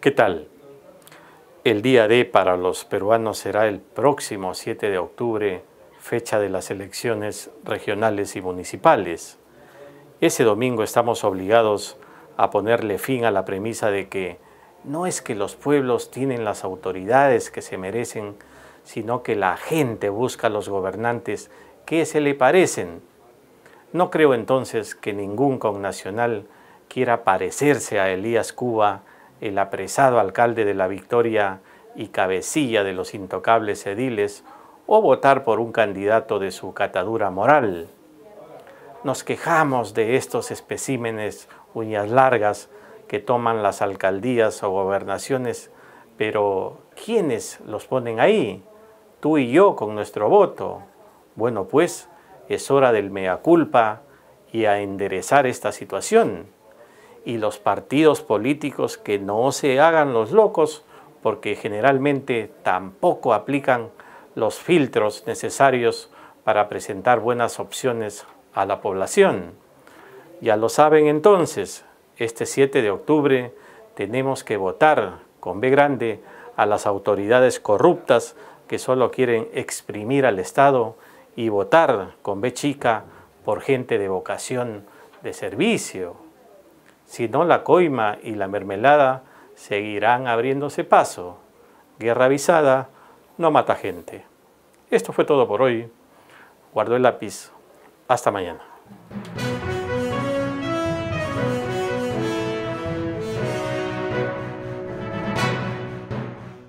¿Qué tal? El día D para los peruanos será el próximo 7 de octubre, fecha de las elecciones regionales y municipales. Ese domingo estamos obligados a ponerle fin a la premisa de que no es que los pueblos tienen las autoridades que se merecen, sino que la gente busca a los gobernantes que se le parecen. No creo entonces que ningún connacional quiera parecerse a Elías Cuba, el apresado alcalde de la Victoria y cabecilla de los intocables ediles, o votar por un candidato de su catadura moral. Nos quejamos de estos especímenes uñas largas que toman las alcaldías o gobernaciones, pero ¿quiénes los ponen ahí? Tú y yo con nuestro voto. Bueno, pues es hora del mea culpa y a enderezar esta situación y los partidos políticos que no se hagan los locos, porque generalmente tampoco aplican los filtros necesarios para presentar buenas opciones a la población. Ya lo saben entonces, este 7 de octubre tenemos que votar con B grande a las autoridades corruptas que solo quieren exprimir al Estado y votar con B chica por gente de vocación de servicio. Si no, la coima y la mermelada seguirán abriéndose paso. Guerra avisada no mata gente. Esto fue todo por hoy. Guardo el lápiz. Hasta mañana.